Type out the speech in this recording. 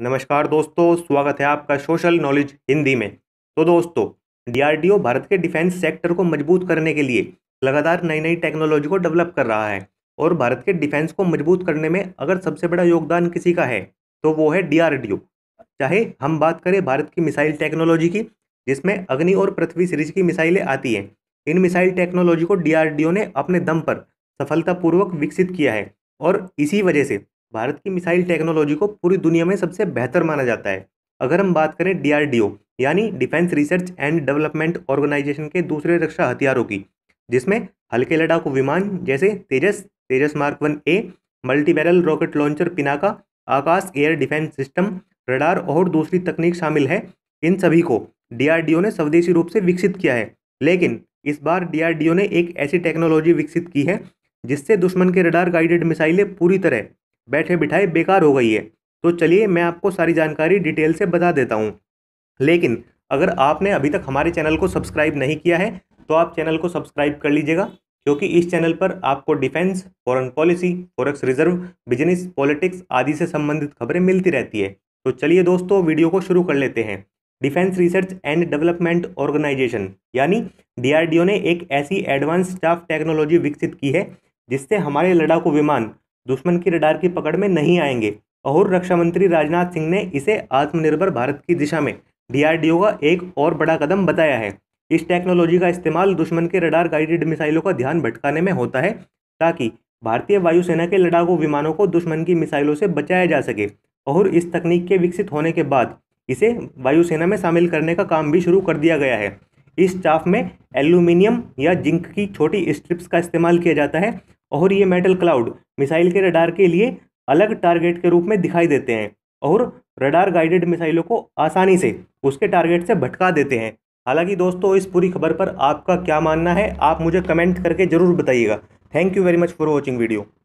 नमस्कार दोस्तों स्वागत है आपका सोशल नॉलेज हिंदी में तो दोस्तों डीआरडीओ भारत के डिफेंस सेक्टर को मजबूत करने के लिए लगातार नई नई टेक्नोलॉजी को डेवलप कर रहा है और भारत के डिफेंस को मजबूत करने में अगर सबसे बड़ा योगदान किसी का है तो वो है डीआरडीओ चाहे हम बात करें भारत की मिसाइल टेक्नोलॉजी की जिसमें अग्नि और पृथ्वी सीरीज की मिसाइलें आती हैं इन मिसाइल टेक्नोलॉजी को डीआरडीओ ने अपने दम पर सफलतापूर्वक विकसित किया है और इसी वजह से भारत की मिसाइल टेक्नोलॉजी को पूरी दुनिया में सबसे बेहतर माना जाता है अगर हम बात करें डीआरडीओ यानी defence research and development organisation के दूसरे रक्षा हथियारों की जिसमें हल्के लड़ाकू विमान जैसे Tejas Tejas mark one A barrel rocket launcher Pinaka Akash air defence system radar और दूसरी तकनीक शामिल है इन सभी को डी ने स्वदेशी रूप से विकसित किया है लेकिन इस बार डी ने एक ऐसी टेक्नोलॉजी विकसित की है जिससे दुश्मन के रडार गाइडेड मिसाइलें पूरी तरह बैठे बिठाए बेकार हो गई है तो चलिए मैं आपको सारी जानकारी डिटेल से बता देता हूँ लेकिन अगर आपने अभी तक हमारे चैनल को सब्सक्राइब नहीं किया है तो आप चैनल को सब्सक्राइब कर लीजिएगा क्योंकि इस चैनल पर आपको defence foreign policy forex reserve business politics आदि से संबंधित खबरें मिलती रहती है तो चलिए दोस्तों वीडियो को शुरू कर लेते हैं defence research and development organisation यानी डीआरडीओ ने एक ऐसी एडवांस स्टाफ टेक्नोलॉजी विकसित की है जिससे हमारे लड़ाकू विमान दुश्मन की रडार की पकड़ में नहीं आएंगे और रक्षा मंत्री राजनाथ सिंह ने इसे आत्मनिर्भर भारत की दिशा में डीआरडीओ का एक और बड़ा कदम बताया है इस टेक्नोलॉजी का इस्तेमाल दुश्मन के रडार गाइडेड मिसाइलों का ध्यान भटकाने में होता है ताकि भारतीय वायुसेना के लड़ाकू विमानों को दुश्मन की मिसाइलों से बचाया जा सके और इस तकनीक के विकसित होने के बाद इसे वायुसेना में शामिल करने का काम भी शुरू कर दिया गया है इस चाफ में एल्यूमिनियम या जिंक की छोटी स्ट्रिप्स का इस्तेमाल किया जाता है और ये मेटल क्लाउड मिसाइल के रडार के लिए अलग टारगेट के रूप में दिखाई देते हैं और रडार गाइडेड मिसाइलों को आसानी से उसके टारगेट से भटका देते हैं हालांकि दोस्तों इस पूरी खबर पर आपका क्या मानना है आप मुझे कमेंट करके ज़रूर बताइएगा thank you very much for watching video